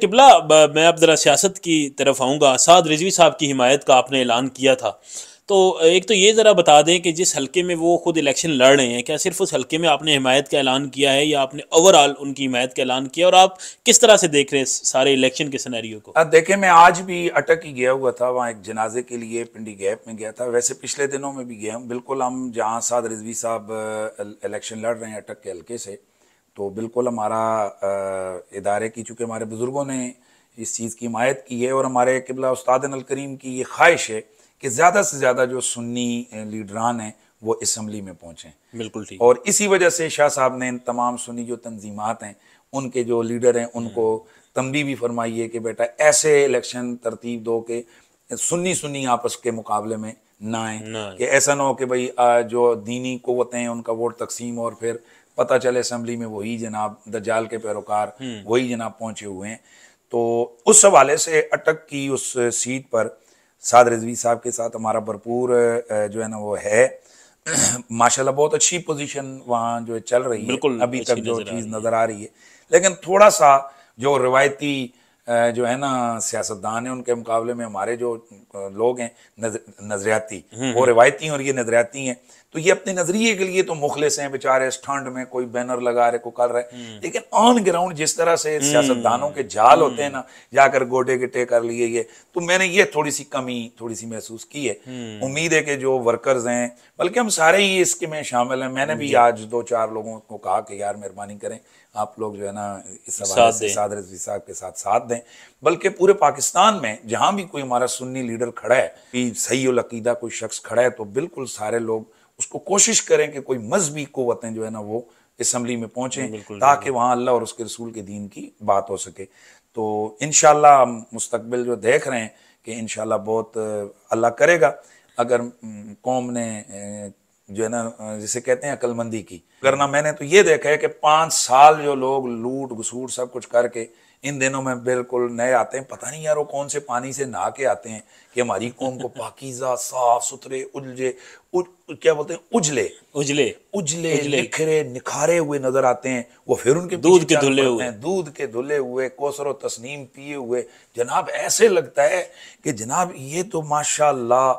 किबला मैं अब ज़रा सियासत की तरफ आऊँगा साद रिजवी साहब की हिमायत का आपने ऐलान किया था तो एक तो ये ज़रा बता दें कि जिस हलके में वो खुद इलेक्शन लड़ रहे हैं क्या सिर्फ उस हलके में आपने हिमायत का ऐलान किया है या आपने ओवरऑल उनकी हिमायत का ऐलान किया और आप किस तरह से देख रहे हैं सारे इलेक्शन के सिनेरियो को देखें मैं आज भी अटक ही गया हुआ था वहाँ एक जनाजे के लिए पिंडी गैप में गया था वैसे पिछले दिनों में भी गया हूँ बिल्कुल हम जहाँ साद रिजवी साहब इलेक्शन लड़ रहे हैं अटक के हल्के से तो बिल्कुल हमारा इदारे की चूँकि हमारे बुज़ुर्गों ने इस चीज़ की हिमायत की है और हमारे किबला उस्ताद करीम की ये ख्वाहिश है कि ज़्यादा से ज़्यादा जो सुन्नी लीडरान हैं वो इसम्बली में पहुँचें बिल्कुल ठीक और इसी वजह से शाह साहब ने इन तमाम सुन्नी जो तनजीमत हैं उनके जो लीडर हैं उनको हम्म। तंबी भी फरमाई है कि बेटा ऐसे इलेक्शन तरतीब दो के सुन्नी सुन्नी आपस के मुकाबले में ना आए कि ऐसा ना हो कि भाई जो दीनी कुतें हैं उनका वोट तकसीम और फिर पता चले असेंबली में वही जनाब दजाल के पैरोकार हम्म। वही जनाब पहुंचे हुए हैं तो उस हवाले से अटक की उस सीट पर साद रिजवी साहब के साथ हमारा भरपूर जो है ना वो है माशाल्लाह बहुत अच्छी पोजीशन वहाँ जो है चल रही है अभी तक जो चीज़ नज़र आ रही है लेकिन थोड़ा सा जो रिवायती जो है ना सियासतदान है उनके मुकाबले में हमारे जो लोग हैं नजरियाती हम्म, वो हम्म। रिवायती हैं और ये नजरियाती हैं तो ये अपने नजरिए के लिए तो मुखलिस हैं बेचारे इस ठंड में कोई बैनर लगा रहे को कर रहे हम्म। लेकिन ऑन ग्राउंड जिस तरह से हम्म। सियासतदानों के जाल हम्म। होते हैं ना जाकर गोटे गिटे कर लिए ये तो मैंने ये थोड़ी सी कमी थोड़ी सी महसूस की है उम्मीद है कि जो वर्कर्स हैं बल्कि हम सारे ही इसके में शामिल हैं मैंने भी आज दो चार लोगों को कहा कि यार मेहरबानी करें आप लोग जो है ना इस साथ से साहब के साथ साथ दें बल्कि पूरे पाकिस्तान में जहां भी कोई हमारा सुन्नी लीडर खड़ा है सही अकीदा कोई शख्स खड़ा है तो बिल्कुल सारे लोग उसको कोशिश करें कि कोई मजहबी कुतें जो है ना वो इसम्बली में पहुंचे ताकि वहाँ अल्लाह और उसके रसूल के दीन की बात हो सके तो इन मुस्तबिल जो देख रहे हैं कि इन बहुत अल्लाह करेगा अगर कौम ने जो है ना जिसे कहते हैं अक्लमंदी की करना मैंने तो ये देखा है कि पांच साल जो लोग लूट घसूट सब कुछ करके इन दिनों में बिल्कुल नए आते हैं पता नहीं यार वो कौन से पानी से नहा के आते हैं कि हमारी कौम को पाकिजा साफ सुथरे उलझे उज, क्या बोलते हैं उजले उजले उजले निखरे निखारे हुए नजर आते हैं वो फिर उनके दूध के धुले हुए दूध के धुले हुए कोसर तस्नीम पिए हुए जनाब ऐसे लगता है कि जनाब ये तो माशाल्लाह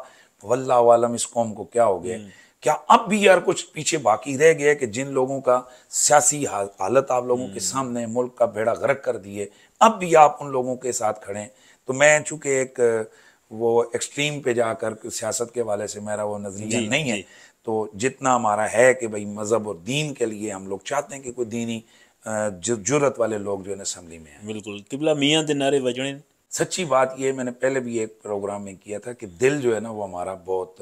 वल्ला वालम इस कौम को क्या हो गया हम्म। क्या अब भी यार कुछ पीछे बाकी रह गया कि जिन लोगों का सियासी हालत आप लोगों के हम्म। सामने मुल्क का बेड़ा गर्क कर दिए अब भी आप उन लोगों के साथ खड़े तो मैं चूंकि एक वो एक्सट्रीम पे जाकर सियासत के वाले से मेरा वो नज़रिया नहीं है तो जितना हमारा है कि भाई मज़हब और दीन के लिए हम लोग चाहते हैं कि कोई दीनी जुरत वाले लोग जो है असम्बली में बिल्कुल किबला मियाँ के नारे वजने सच्ची बात यह मैंने पहले भी एक प्रोग्राम में किया था कि दिल जो है ना वो हमारा बहुत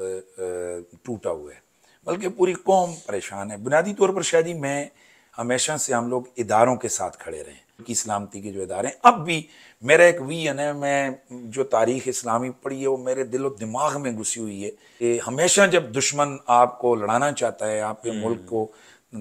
टूटा हुआ है बल्कि पूरी कौम परेशान है बुनियादी तौर पर शायद ही मैं हमेशा से हम लोग इदारों के साथ खड़े रहे कि सलामती के जो इदारे हैं अब भी मेरा एक वीन है मैं जो तारीख इस्लामी पढ़ी है वो मेरे दिल और दिमाग में घुसी हुई है कि हमेशा जब दुश्मन आपको लड़ाना चाहता है आपके मुल्क हम्म। को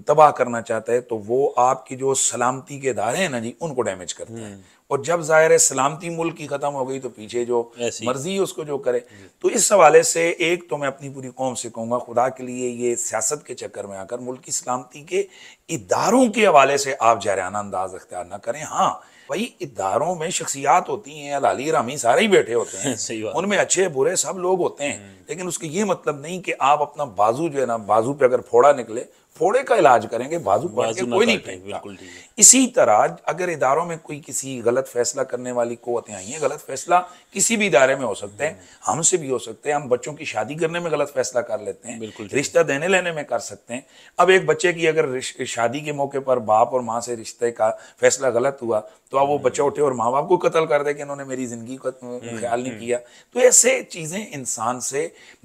तबाह करना चाहता है तो वो आपकी जो सलामती के इधारे हैं ना जी उनको डैमेज करते हैं और जब जाहिर है सलामती मुल्क की ख़त्म हो गई तो पीछे जो मर्जी उसको जो करे हम्म। तो इस हवाले से एक तो मैं अपनी पूरी कौम से कहूँगा खुदा के लिए ये सियासत के चक्कर में आकर मुल्क की सलामती के इदारों के हवाले से आप जहराना अंदाज अख्तियार ना करें हाँ भाई इदारों में शख्सियात होती हैं अलाली रामी सारे ही बैठे होते हैं उनमें अच्छे बुरे सब लोग होते हैं हम्म। लेकिन उसके ये मतलब नहीं कि आप अपना बाजू जो है ना बाजू पे अगर फोड़ा निकले फोड़े का इलाज करेंगे बाजू पर कोई नहीं इसी तरह अगर इदारों में कोई किसी गलत फैसला करने वाली कोतें आई हैं गलत फैसला किसी भी इदारे में हो सकते हैं हमसे भी हो सकते हैं हम बच्चों की शादी करने में गलत फैसला कर लेते हैं रिश्ता देने लेने में कर सकते हैं अब एक बच्चे की अगर शादी के मौके पर बाप और माँ से रिश्ते का फैसला गलत हुआ तो अब वो हम्म। बच्चा उठे और माँ बाप को कत्ल कर दे कि इन्होंने मेरी जिंदगी का ख्याल हम्म, नहीं हम्म। किया तो ऐसे चीजें इंसान से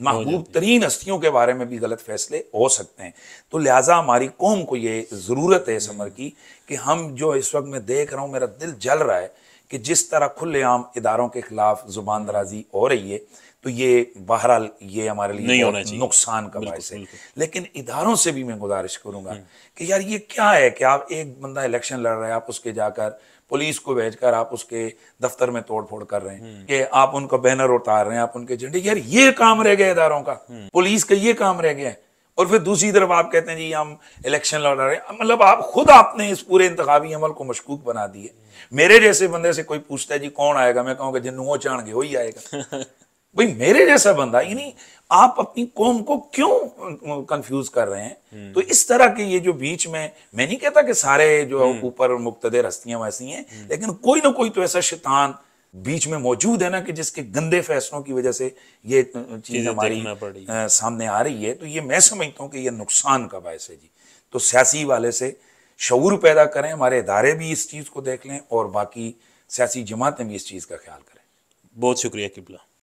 महबूब तरीन हस्तियों के बारे में भी गलत फैसले हो सकते हैं तो लिहाजा लिहाजा हमारी कौम को ये ज़रूरत है इस अमर की कि हम जो इस वक्त मैं देख रहा हूँ मेरा दिल जल रहा है कि जिस तरह खुलेआम इदारों के खिलाफ जुबान दराजी हो रही है तो ये बहरहाल ये हमारे लिए नहीं होना चाहिए नुकसान का बायस है लेकिन इदारों से भी मैं गुजारिश करूंगा हम्म। कि यार ये क्या है कि आप एक बंदा इलेक्शन लड़ रहे हैं आप उसके जाकर पुलिस को भेजकर आप उसके दफ्तर में तोड़फोड़ कर रहे हैं हम्म। कि आप उनका बैनर उतार रहे हैं आप उनके झंडे यार ये काम रह गए इधारों का हम्म। पुलिस का ये काम रह गया है और फिर दूसरी तरफ आप कहते हैं जी हम इलेक्शन लड़ रहे हैं मतलब आप खुद आपने इस पूरे इंतवी अमल को मशकूक बना दिए मेरे जैसे बंदे से कोई पूछता है जी कौन आएगा मैं कहूँगा जिन वो चाणगे वही आएगा भाई मेरे जैसा बंदा यानी आप अपनी कौम को क्यों कंफ्यूज कर रहे हैं हम्म। तो इस तरह के ये जो बीच में मैं नहीं कहता कि सारे जो हम्म। ऊपर मुख्तर हस्तियां वैसी हैं हम्म। लेकिन कोई ना कोई तो ऐसा शैतान बीच में मौजूद है ना कि जिसके गंदे फैसलों की वजह से ये चीज़ हमारी सामने आ रही है तो ये मैं समझता हूँ कि ये नुकसान का बायस है जी तो सियासी वाले से शूर पैदा करें हमारे इदारे भी इस चीज़ को देख लें और बाकी सियासी जमातें भी इस चीज़ का ख्याल करें बहुत शुक्रिया किबला